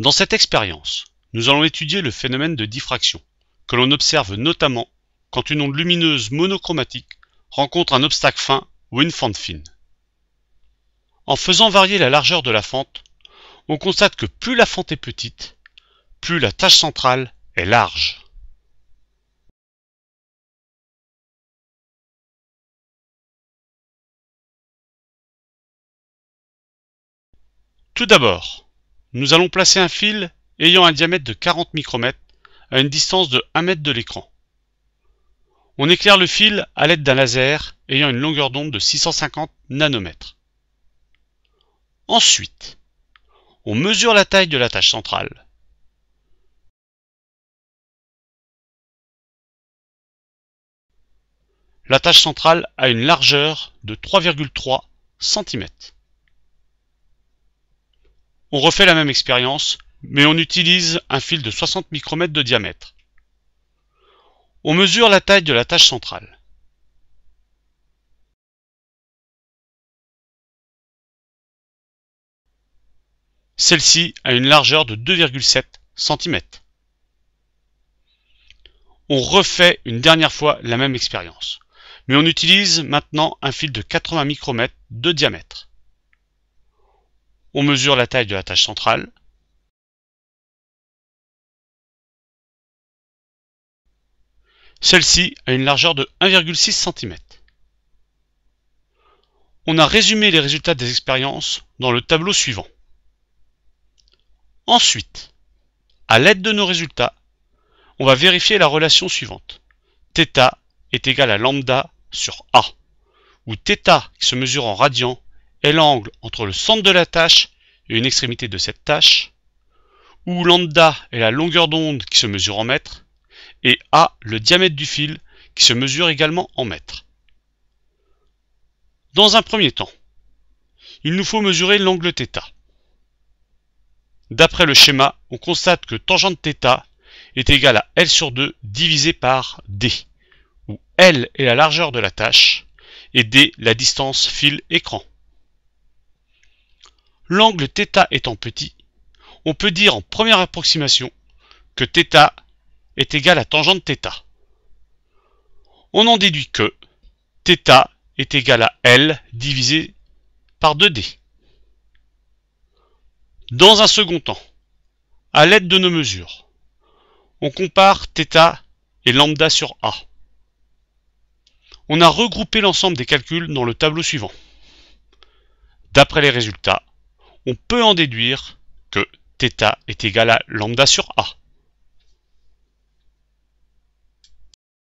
Dans cette expérience, nous allons étudier le phénomène de diffraction, que l'on observe notamment quand une onde lumineuse monochromatique rencontre un obstacle fin ou une fente fine. En faisant varier la largeur de la fente, on constate que plus la fente est petite, plus la tache centrale est large. Tout d'abord, nous allons placer un fil ayant un diamètre de 40 micromètres à une distance de 1 mètre de l'écran. On éclaire le fil à l'aide d'un laser ayant une longueur d'onde de 650 nanomètres. Ensuite, on mesure la taille de la tâche centrale. La tâche centrale a une largeur de 3,3 cm. On refait la même expérience, mais on utilise un fil de 60 micromètres de diamètre. On mesure la taille de la tâche centrale. Celle-ci a une largeur de 2,7 cm. On refait une dernière fois la même expérience, mais on utilise maintenant un fil de 80 micromètres de diamètre. On mesure la taille de la tâche centrale. Celle-ci a une largeur de 1,6 cm. On a résumé les résultats des expériences dans le tableau suivant. Ensuite, à l'aide de nos résultats, on va vérifier la relation suivante. θ est égal à lambda sur A, où θ qui se mesure en radian est l'angle entre le centre de la tâche et une extrémité de cette tâche, où lambda est la longueur d'onde qui se mesure en mètres, et A le diamètre du fil qui se mesure également en mètres. Dans un premier temps, il nous faut mesurer l'angle θ. D'après le schéma, on constate que tangente θ est égal à L sur 2 divisé par D, où L est la largeur de la tâche et D la distance fil-écran l'angle θ étant petit, on peut dire en première approximation que θ est égal à tangente θ. On en déduit que θ est égal à L divisé par 2D. Dans un second temps, à l'aide de nos mesures, on compare θ et lambda sur A. On a regroupé l'ensemble des calculs dans le tableau suivant. D'après les résultats, on peut en déduire que θ est égal à lambda sur A.